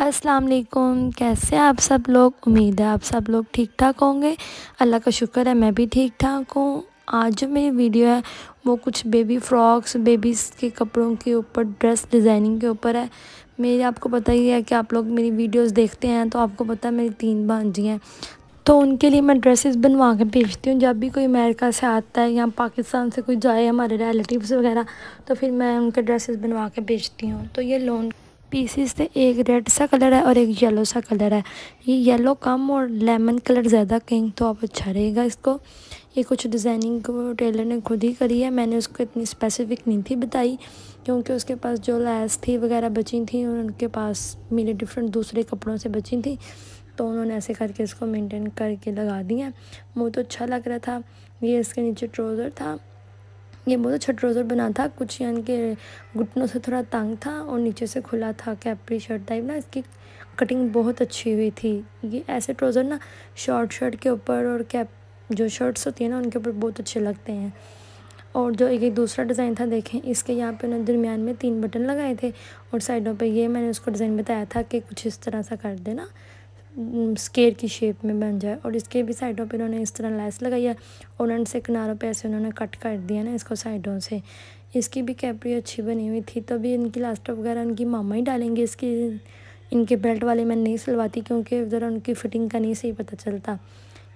अस्सलाम वालेकुम कैसे आप सब लोग उम्मीद है आप सब लोग ठीक ठाक होंगे अल्लाह का शुक्र है मैं भी ठीक ठाक हूँ आज जो मेरी वीडियो है वो कुछ बेबी फ्रॉक्स बेबीज़ के कपड़ों के ऊपर ड्रेस डिज़ाइनिंग के ऊपर है मेरी आपको पता ही है कि आप लोग मेरी वीडियोस देखते हैं तो आपको पता है मेरी तीन भांजी हैं तो उनके लिए मैं ड्रेसेस बनवा के भेजती हूँ जब भी कोई अमेरिका से आता है या पाकिस्तान से कोई जाए हमारे रिलेटिव्स वगैरह तो फिर मैं उनके ड्रेसेस बनवा के भेजती हूँ तो ये लोन पीसीस थे एक रेड सा कलर है और एक येलो सा कलर है ये येलो कम और लेमन कलर ज़्यादा कहीं तो आप अच्छा रहेगा इसको ये कुछ डिज़ाइनिंग टेलर ने खुद ही करी है मैंने उसको इतनी स्पेसिफिक नहीं थी बताई क्योंकि उसके पास जो लैस थी वगैरह बची थी उनके पास मेरे डिफरेंट दूसरे कपड़ों से बची थी तो उन्होंने ऐसे करके इसको मेंटेन करके लगा दिया मुँह तो अच्छा लग रहा था ये इसके नीचे ट्रोज़र था ये बहुत अच्छा ट्राउज़र बना था कुछ यानी के घुटनों से थोड़ा तंग था और नीचे से खुला था कैप्री शर्ट टाइप ना इसकी कटिंग बहुत अच्छी हुई थी ये ऐसे ट्राउज़र ना शॉर्ट शर्ट के ऊपर और कैप जो शर्ट्स होती हैं ना उनके ऊपर बहुत अच्छे लगते हैं और जो एक एक दूसरा डिज़ाइन था देखें इसके यहाँ पे ना दरमियान में तीन बटन लगाए थे और साइडों पे ये मैंने उसको डिज़ाइन बताया था कि कुछ इस तरह सा कर देना स्केयर की शेप में बन जाए और इसके भी साइडों पे इन्होंने इस तरह लैस लगाई है और उन्होंने से किनारों पे ऐसे उन्होंने कट कर दिया ना इसको साइडों से इसकी भी कैपरी अच्छी बनी हुई थी तो अभी इनकी लास्टर वगैरह उनकी मामा ही डालेंगे इसकी इनके बेल्ट वाले मैं नहीं सिलवाती क्योंकि उधर उनकी फ़िटिंग का नहीं सही पता चलता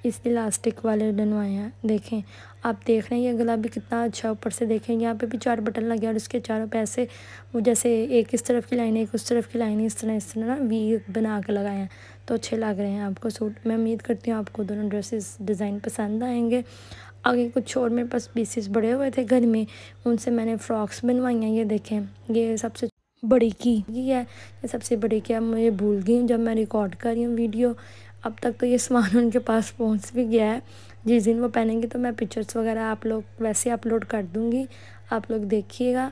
इस इलास्टिक वाले डनवाए हैं देखें आप देख रहे हैं ये गला भी कितना अच्छा ऊपर से देखें यहाँ पे भी चार बटन लगे और इसके चारों पैसे वो जैसे एक इस तरफ की लाइन एक उस तरफ की लाइन इस तरह इस तरह ना वी बना के लगाए हैं तो अच्छे लग रहे हैं आपको सूट मैं उम्मीद करती हूँ आपको दोनों ड्रेसेस डिज़ाइन पसंद आएंगे आगे कुछ और मेरे पास पीसेस बड़े हुए थे घर में उनसे मैंने फ़्रॉक्स बनवाई हैं ये देखें ये सबसे बड़ी की ये है सबसे बड़ी की अब मुझे भूल गई जब मैं रिकॉर्ड कर रही हूँ वीडियो अब तक तो ये सामान उनके पास पहुंच भी गया है जिस दिन वो पहनेंगे तो मैं पिक्चर्स वगैरह आप लोग वैसे अपलोड कर दूँगी आप लोग देखिएगा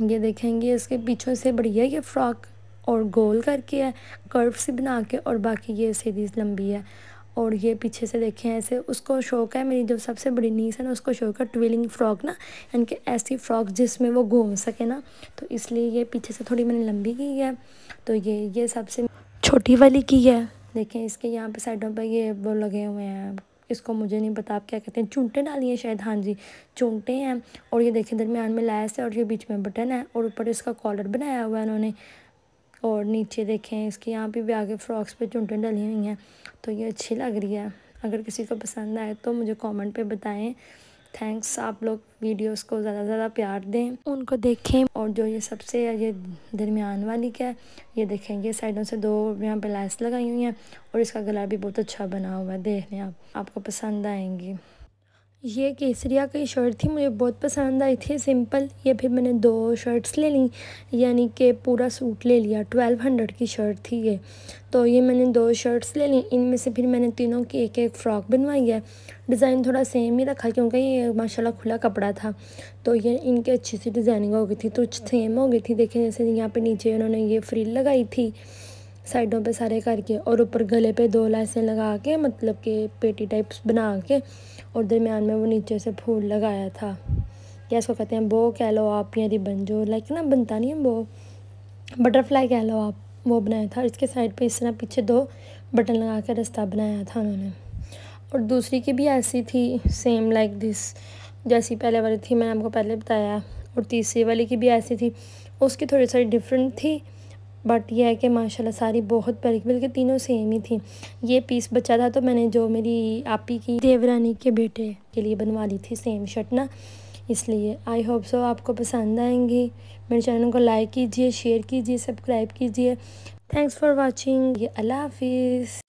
ये देखेंगे इसके पीछों से बढ़िया ये फ्रॉक और गोल करके है कर्व से बना के और बाकी ये सीधी लंबी है और ये पीछे से देखें ऐसे उसको शौक है मेरी जो सबसे बड़ी नीस है ना उसको शौक है ट्विलिंग फ्रॉक ना यानी कि ऐसी फ्रॉक जिसमें वो घूम सके ना तो इसलिए ये पीछे से थोड़ी मैंने लंबी की है तो ये ये सबसे छोटी वाली की है देखें इसके यहाँ पे साइडों पे ये वो लगे हुए हैं इसको मुझे नहीं पता आप क्या कहते हैं चूंटे डाली हैं शायद हाँ जी चूंटे हैं और ये देखें दरमियान में लैस है और ये बीच में बटन है और ऊपर इसका कॉलर बनाया हुआ है उन्होंने और नीचे देखें इसके यहाँ पे भी आगे फ्रॉक्स पे चूंटें डली हुई हैं तो ये अच्छी लग रही है अगर किसी को पसंद आए तो मुझे कॉमेंट पर बताएँ थैंक्स आप लोग वीडियोस को ज़्यादा से ज़्यादा प्यार दें उनको देखें और जो ये सबसे ये दरमियान वाली क्या है ये देखेंगे साइडों से दो यहाँ पे लाइस लगाई हुई हैं और इसका गला भी बहुत अच्छा बना हुआ है देख लें आप आपको पसंद आएंगी ये केसरिया की शर्ट थी मुझे बहुत पसंद आई थी सिंपल ये फिर मैंने दो शर्ट्स ले ली यानी कि पूरा सूट ले लिया ट्वेल्व हंड्रेड की शर्ट थी ये तो ये मैंने दो शर्ट्स ले ली इनमें से फिर मैंने तीनों की एक एक फ़्रॉक बनवाई है डिज़ाइन थोड़ा सेम ही रखा क्योंकि ये माशाल्लाह खुला कपड़ा था तो ये इनकी अच्छी सी डिज़ाइनिंग हो गई थी तो सेम हो गई थी देखें जैसे यहाँ पर नीचे उन्होंने ये फ्रिल लगाई थी साइडों पे सारे करके और ऊपर गले पे दो लाइसें लगा के मतलब के पेटी टाइप्स बना के और दरमियान में वो नीचे से फूल लगाया था या इसको कहते हैं बो कह लो आप या रिबन जो लाइक ना बनता नहीं है वो बटरफ्लाई कह लो आप वो बनाया था इसके साइड पे इस तरह पीछे दो बटन लगा के रास्ता बनाया था उन्होंने और दूसरी की भी ऐसी थी सेम लाइक दिस जैसी पहले वाली थी मैंने आपको पहले बताया और तीसरी वाली की भी ऐसी थी उसकी थोड़ी सारी डिफरेंट थी बट यह है कि माशाल्लाह सारी बहुत बड़ी बल्कि तीनों सेम ही थी ये पीस बचा था तो मैंने जो मेरी आपी की देवरानी के बेटे के लिए बनवा ली थी सेम शर्ट ना इसलिए आई होप सो आपको पसंद आएंगी मेरे चैनल को लाइक कीजिए शेयर कीजिए सब्सक्राइब कीजिए थैंक्स फॉर वॉचिंग अल्लाह हाफिज़